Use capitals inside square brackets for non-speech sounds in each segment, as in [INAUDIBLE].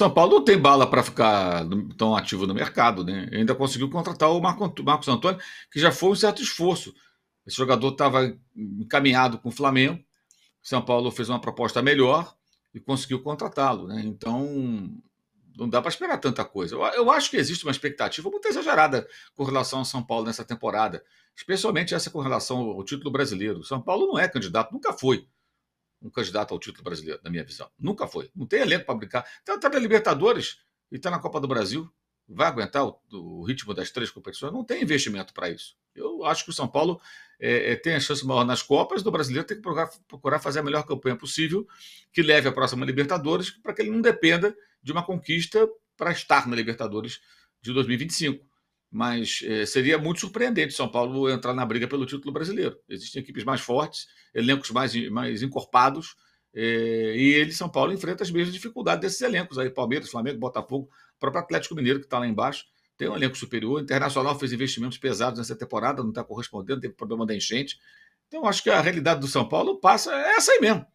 São Paulo não tem bala para ficar tão ativo no mercado, né? Ainda conseguiu contratar o Marcos Antônio, que já foi um certo esforço. Esse jogador estava encaminhado com o Flamengo. São Paulo fez uma proposta melhor e conseguiu contratá-lo, né? Então não dá para esperar tanta coisa. Eu, acho que existe uma expectativa muito exagerada com relação ao São Paulo nessa temporada, especialmente essa com relação ao título brasileiro. São Paulo não é candidato, nunca foi um candidato ao título brasileiro, na minha visão. Nunca foi. Não tem elenco para brincar. Está tá na Libertadores e está na Copa do Brasil. Vai aguentar o, o ritmo das três competições? Não tem investimento para isso. Eu acho que o São Paulo é, é, tem a chance maior nas Copas, do brasileiro tem que procurar, procurar fazer a melhor campanha possível, que leve a próxima Libertadores, para que ele não dependa de uma conquista para estar na Libertadores de 2025 mas eh, seria muito surpreendente São Paulo entrar na briga pelo título brasileiro. Existem equipes mais fortes, elencos mais, mais encorpados, eh, e ele, São Paulo, enfrenta as mesmas dificuldades desses elencos aí, Palmeiras, Flamengo, Botafogo, próprio Atlético Mineiro, que está lá embaixo, tem um elenco superior. O Internacional fez investimentos pesados nessa temporada, não está correspondendo, teve problema da enchente. Então, acho que a realidade do São Paulo passa é essa aí mesmo.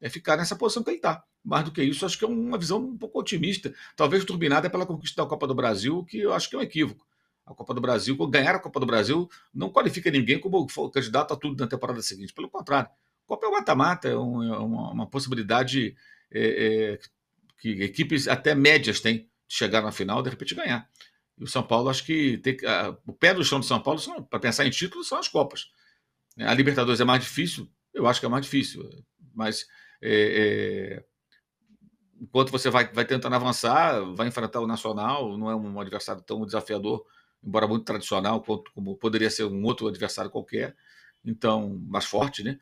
É ficar nessa posição que ele está. Mais do que isso, acho que é uma visão um pouco otimista, talvez turbinada pela conquista da Copa do Brasil, que eu acho que é um equívoco a Copa do Brasil, ganhar a Copa do Brasil não qualifica ninguém como candidato a tudo na temporada seguinte. Pelo contrário, a Copa é mata-mata, é, é uma, uma possibilidade é, é, que equipes até médias têm de chegar na final e de repente ganhar. E o São Paulo, acho que tem, a, o pé do chão do São Paulo, para pensar em títulos, são as Copas. A Libertadores é mais difícil, eu acho que é mais difícil, mas. É, é enquanto você vai, vai tentando avançar, vai enfrentar o Nacional, não é um adversário tão desafiador embora muito tradicional, como poderia ser um outro adversário qualquer, então mais forte, né?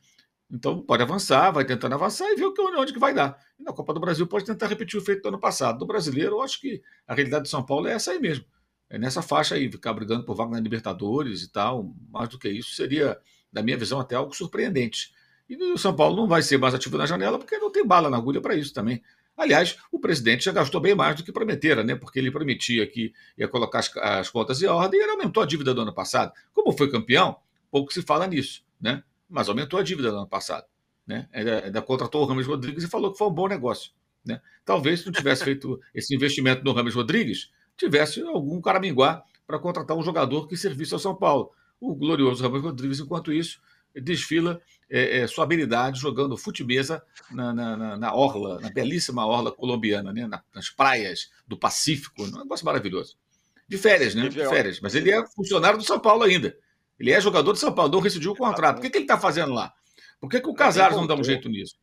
Então pode avançar, vai tentando avançar e ver o que, onde que vai dar. E na Copa do Brasil pode tentar repetir o feito do ano passado. Do brasileiro, eu acho que a realidade de São Paulo é essa aí mesmo. É nessa faixa aí, ficar brigando por vaga na Libertadores e tal. Mais do que isso, seria, da minha visão, até algo surpreendente. E o São Paulo não vai ser mais ativo na janela porque não tem bala na agulha para isso também. Aliás, o presidente já gastou bem mais do que prometera, né? Porque ele prometia que ia colocar as, as contas em ordem e ele aumentou a dívida do ano passado. Como foi campeão, pouco se fala nisso, né? Mas aumentou a dívida do ano passado. Né? Ainda, ainda contratou o Ramos Rodrigues e falou que foi um bom negócio. Né? Talvez se não tivesse feito [LAUGHS] esse investimento no Ramos Rodrigues, tivesse algum caraminguá para contratar um jogador que servisse ao São Paulo. O glorioso Ramos Rodrigues, enquanto isso, desfila é, é, sua habilidade jogando futebeza na, na, na, na orla, na belíssima orla colombiana, né? nas praias do Pacífico, um negócio maravilhoso. De férias, né? De férias. Mas ele é funcionário do São Paulo ainda. Ele é jogador do São Paulo, não rescindiu o contrato. O que, que ele está fazendo lá? Por que, que o Casares não dá um jeito nisso?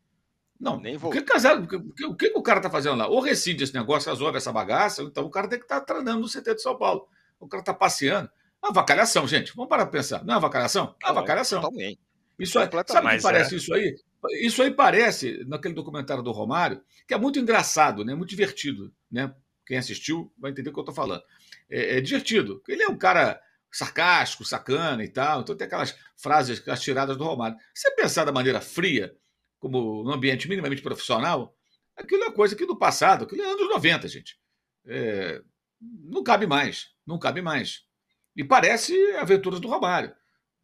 Não, nem vou. O que, casado, o, que, o cara está fazendo lá? Ou rescinde esse negócio, resolve essa bagaça, então o cara tem que estar tá treinando no CT de São Paulo. O cara está passeando. Avacalhação, gente. Vamos parar para pensar. Não é avacalhação? É, avacalhação. Totalmente. Isso é, aí, sabe o que parece é. isso aí? Isso aí parece, naquele documentário do Romário, que é muito engraçado, né? muito divertido. Né? Quem assistiu vai entender o que eu estou falando. É, é, divertido. Ele é um cara sarcástico, sacana e tal, então tem aquelas frases, as tiradas do Romário. Se pensar da maneira fria, como no ambiente minimamente profissional, aquilo é uma coisa que do passado, aquilo é anos 90, gente. É, não cabe mais, não cabe mais. E parece aventuras do Romário.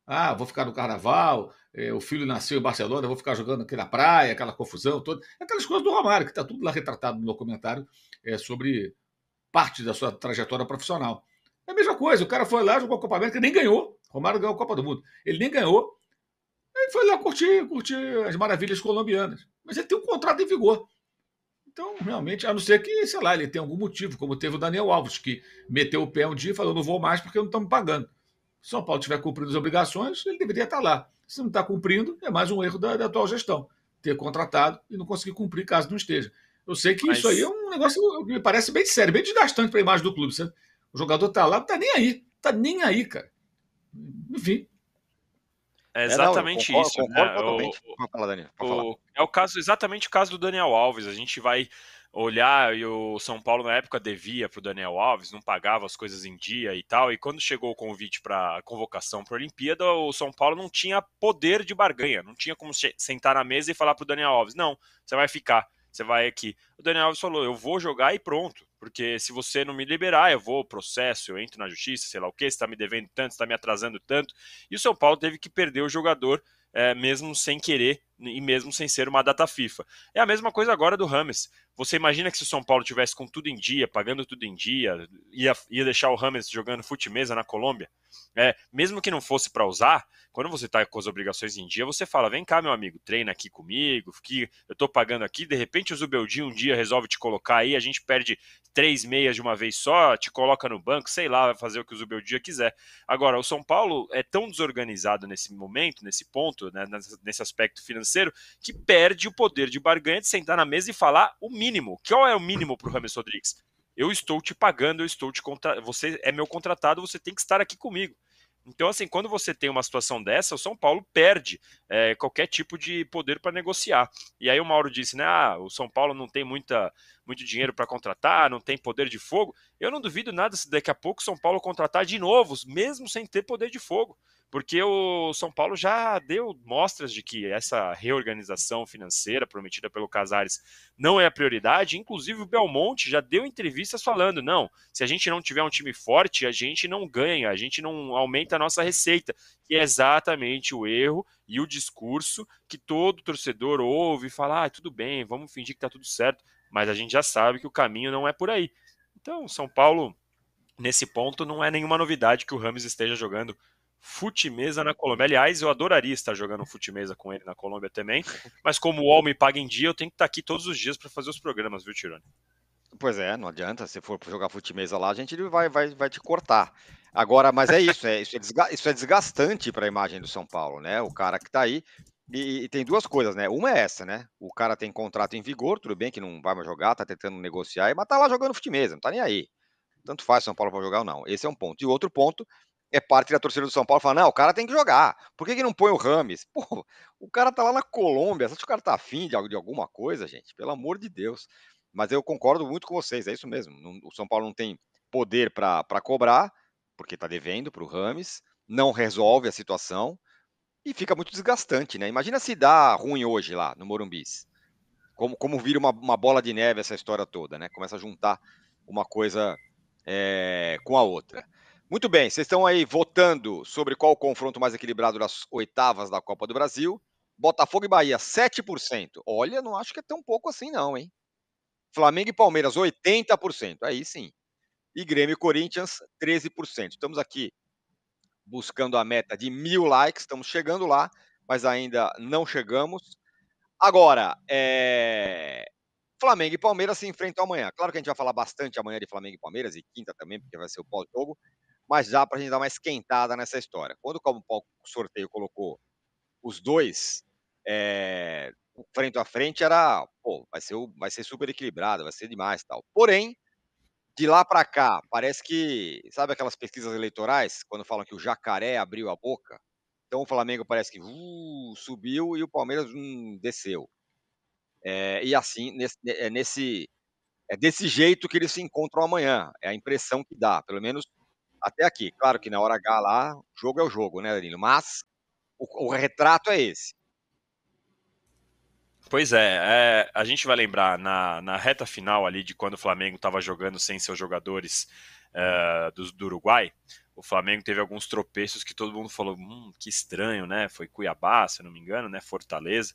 Ah, vou ficar no carnaval, é, o filho nasceu em Barcelona, vou ficar jogando aqui na praia, aquela confusão toda. Aquelas coisas do Romário, que está tudo lá retratado no documentário é, sobre parte da sua trajetória profissional. É a mesma coisa, o cara foi lá, jogou a Copa América, nem ganhou. Romário ganhou a Copa do Mundo. Ele nem ganhou. Ele foi lá curtir, curtir as maravilhas colombianas. Mas ele tem um contrato em vigor. Então, realmente, a não ser que, sei lá, ele tem algum motivo, como teve o Daniel Alves, que meteu o pé um dia e falou: não vou mais porque não estamos pagando. Se São Paulo estiver cumprindo as obrigações, ele deveria estar lá. Se não está cumprindo, é mais um erro da, da atual gestão, ter contratado e não conseguir cumprir caso não esteja. Eu sei que Mas... isso aí é um negócio que me parece bem sério, bem desgastante para a imagem do clube. Sabe? O jogador está lá, não está nem aí, está nem aí, cara. Enfim, é, é exatamente não, concordo, isso. Né? Concordo né? o, falar, Daniel. o, é o caso, exatamente o caso do Daniel Alves. A gente vai olhar e o São Paulo na época devia para o Daniel Alves, não pagava as coisas em dia e tal. E quando chegou o convite para convocação para a Olimpíada, o São Paulo não tinha poder de barganha, não tinha como sentar na mesa e falar para o Daniel Alves: não, você vai ficar, você vai aqui. O Daniel Alves falou: eu vou jogar e pronto. Porque se você não me liberar, eu vou, processo, eu entro na justiça, sei lá o que, está me devendo tanto, está me atrasando tanto. E o São Paulo teve que perder o jogador é, mesmo sem querer e mesmo sem ser uma data FIFA. É a mesma coisa agora do Rames. Você imagina que se o São Paulo tivesse com tudo em dia, pagando tudo em dia, ia, ia deixar o Hammers jogando fute-mesa na Colômbia? É, mesmo que não fosse para usar, quando você está com as obrigações em dia, você fala: vem cá, meu amigo, treina aqui comigo, que eu estou pagando aqui. De repente, o Zubeldinho um dia resolve te colocar aí, a gente perde três meias de uma vez só, te coloca no banco, sei lá, vai fazer o que o Zubeldinho quiser. Agora, o São Paulo é tão desorganizado nesse momento, nesse ponto, né, nesse aspecto financeiro, que perde o poder de barganha de sentar na mesa e falar o mínimo mínimo. Qual é o mínimo para o Rames Rodrigues? Eu estou te pagando, eu estou te contra... você é meu contratado, você tem que estar aqui comigo. Então, assim, quando você tem uma situação dessa, o São Paulo perde é, qualquer tipo de poder para negociar. E aí o Mauro disse, né? Ah, o São Paulo não tem muita, muito dinheiro para contratar, não tem poder de fogo. Eu não duvido nada se daqui a pouco o São Paulo contratar de novo, mesmo sem ter poder de fogo porque o São Paulo já deu mostras de que essa reorganização financeira prometida pelo Casares não é a prioridade. Inclusive, o Belmonte já deu entrevistas falando: não, se a gente não tiver um time forte, a gente não ganha, a gente não aumenta a nossa receita. E é exatamente o erro e o discurso que todo torcedor ouve e fala: ah, tudo bem, vamos fingir que está tudo certo. Mas a gente já sabe que o caminho não é por aí. Então, São Paulo, nesse ponto, não é nenhuma novidade que o Ramos esteja jogando Futimesa na Colômbia. Aliás, eu adoraria estar jogando Futimesa com ele na Colômbia também, [LAUGHS] mas como o UOL me paga em dia, eu tenho que estar aqui todos os dias para fazer os programas, viu, Tirone? Pois é, não adianta. Se for jogar Futimesa lá, a gente vai, vai, vai te cortar. Agora, mas é isso, é, isso, é, é desgastante para a imagem do São Paulo, né? O cara que está aí. E, e, tem duas coisas, né? Uma é essa, né? O cara tem contrato em vigor, tudo bem que não vai mais jogar, tá tentando negociar, mas tá lá jogando futebol, não tá nem aí. Tanto faz São Paulo para jogar ou não. Esse é um ponto. E outro ponto é parte da torcida do São Paulo, fala, não, o cara tem que jogar. Por que, que não põe o Rames? [LAUGHS] Pô, o cara tá lá na Colômbia, acha que o cara tá afim de, de alguma coisa, gente? Pelo amor de Deus. Mas eu concordo muito com vocês, é isso mesmo. O São Paulo não tem poder para cobrar, porque tá devendo para o Rames, não resolve a situação e fica muito desgastante, né? Imagina se dá ruim hoje lá no Morumbis. Como, como vira uma, uma bola de neve essa história toda, né? Começa a juntar uma coisa é, com a outra. Muito bem, vocês estão aí votando sobre qual o confronto mais equilibrado das oitavas da Copa do Brasil. Botafogo e Bahia, 7%. Olha, não acho que é tão pouco assim, não, hein? Flamengo e Palmeiras, 80%. Aí sim. E Grêmio e Corinthians, 13%. Estamos aqui buscando a meta de mil likes, estamos chegando lá, mas ainda não chegamos. Agora, é... Flamengo e Palmeiras se enfrentam amanhã. Claro que a gente vai falar bastante amanhã de Flamengo e Palmeiras, e quinta também, porque vai ser o pós-jogo mas já para a gente dar uma esquentada nessa história. Quando o sorteio colocou os dois é, frente a frente, era, pô, vai ser, vai ser super equilibrado, vai ser demais tal. Porém, de lá para cá, parece que, sabe aquelas pesquisas eleitorais, quando falam que o jacaré abriu a boca? Então o Flamengo parece que uh, subiu e o Palmeiras hum, desceu. É, e assim, nesse, é, é nesse, é desse jeito que eles se encontram amanhã. É a impressão que dá. Pelo menos até aqui. Claro que na hora H lá, jogo é o jogo, né, Danilo? Mas o, o retrato é esse. Pois é, é, a gente vai lembrar na, na reta final ali de quando o Flamengo estava jogando sem seus jogadores eh, do, do, Uruguai, o Flamengo teve alguns tropeços que todo mundo falou, hum, que estranho, né? Foi Cuiabá, se não me engano, né? Fortaleza.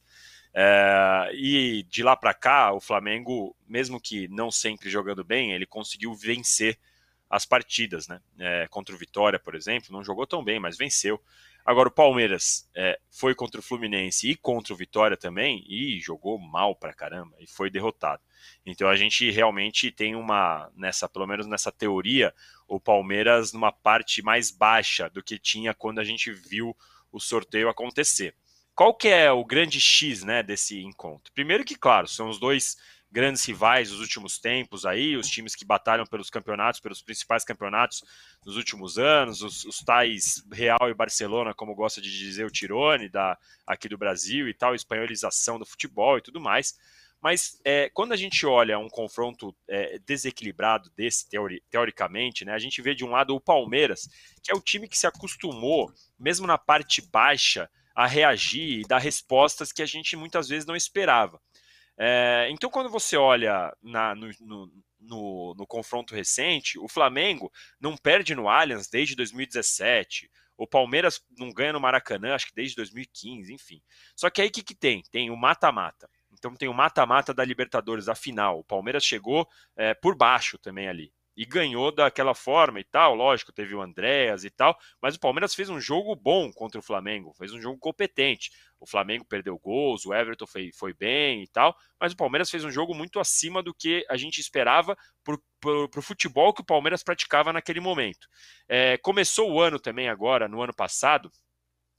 Eh, e de lá para cá, o Flamengo, mesmo que não sempre jogando bem, ele conseguiu vencer as partidas, né? É, contra o Vitória, por exemplo, não jogou tão bem, mas venceu. Agora, o Palmeiras é, foi contra o Fluminense e contra o Vitória também e jogou mal pra caramba e foi derrotado. Então a gente realmente tem uma, nessa, pelo menos nessa teoria, o Palmeiras numa parte mais baixa do que tinha quando a gente viu o sorteio acontecer. Qual que é o grande X né, desse encontro? Primeiro que, claro, são os dois grandes rivais dos últimos tempos aí, os times que batalham pelos campeonatos, pelos principais campeonatos nos últimos anos, os, os tais Real e Barcelona, como gosta de dizer o Tirone, da, aqui do Brasil e tal, espanholização do futebol e tudo mais. Mas é, quando a gente olha um confronto é, desequilibrado desse, teori, teoricamente, né, a gente vê de um lado o Palmeiras, que é o time que se acostumou, mesmo na parte baixa, a reagir e dar respostas que a gente muitas vezes não esperava. É, então, quando você olha na, no, no, no, no, confronto recente, o Flamengo não perde no Allianz desde 2017. O Palmeiras não ganha no Maracanã, acho que desde 2015, enfim. Só que aí o que, que tem? Tem o mata-mata. Então tem o mata-mata da Libertadores, a final. O Palmeiras chegou é, por baixo também ali e ganhou daquela forma e tal. Lógico, teve o Andréas e tal, mas o Palmeiras fez um jogo bom contra o Flamengo, fez um jogo competente. O Flamengo perdeu gols, o Everton foi, foi bem e tal, mas o Palmeiras fez um jogo muito acima do que a gente esperava para o futebol que o Palmeiras praticava naquele momento. É, começou o ano também agora, no ano passado,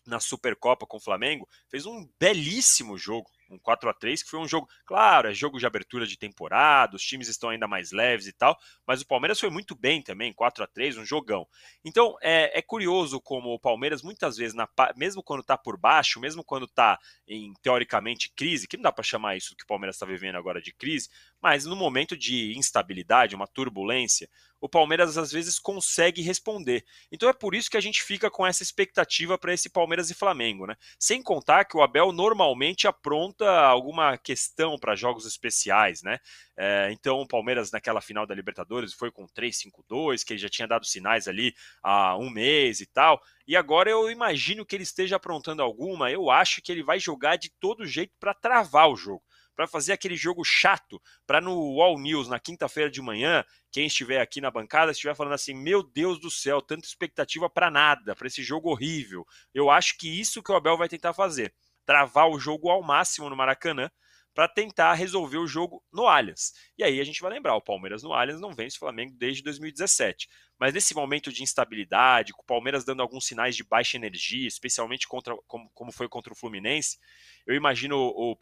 na Supercopa com o Flamengo, fez um belíssimo jogo um 4 a 3 que foi um jogo, claro, é jogo de abertura de temporada, os times estão ainda mais leves e tal, mas o Palmeiras foi muito bem também, 4 a 3 um jogão. Então, é, é curioso como o Palmeiras muitas vezes, na, mesmo quando está por baixo, mesmo quando está em, teoricamente, crise, que não dá para chamar isso que o Palmeiras está vivendo agora de crise, mas no momento de instabilidade, uma turbulência, o Palmeiras às vezes consegue responder. Então é por isso que a gente fica com essa expectativa para esse Palmeiras e Flamengo, né? Sem contar que o Abel normalmente apronta alguma questão para jogos especiais, né? É, então o Palmeiras naquela final da Libertadores foi com 3-5-2, que ele já tinha dado sinais ali há um mês e tal. E agora eu imagino que ele esteja aprontando alguma. Eu acho que ele vai jogar de todo jeito para travar o jogo para fazer aquele jogo chato, para no All News, na quinta-feira de manhã, quem estiver aqui na bancada estiver falando assim: meu Deus do céu, tanta expectativa para nada, para esse jogo horrível. Eu acho que isso que o Abel vai tentar fazer. Travar o jogo ao máximo no Maracanã para tentar resolver o jogo no Allianz. E aí a gente vai lembrar, o Palmeiras no Allianz não vence o Flamengo desde 2017. Mas nesse momento de instabilidade, com o Palmeiras dando alguns sinais de baixa energia, especialmente contra, como, como foi contra o Fluminense, eu imagino o,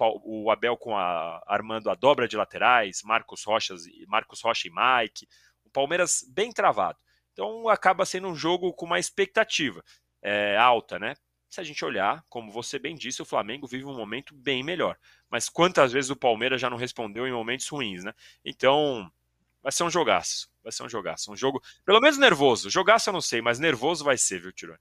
o Abel com a, armando a dobra de laterais, Marcos, Rochas, Marcos Rocha e Mike, o Palmeiras bem travado. Então acaba sendo um jogo com uma expectativa é, alta, né? se a gente olhar, como você bem disse, o Flamengo vive um momento bem melhor. Mas quantas vezes o Palmeiras já não respondeu em momentos ruins, né? Então, vai ser um jogaço. Vai ser um jogaço. Um jogo, pelo menos nervoso. Jogaço eu não sei, mas nervoso vai ser, viu, Tirone?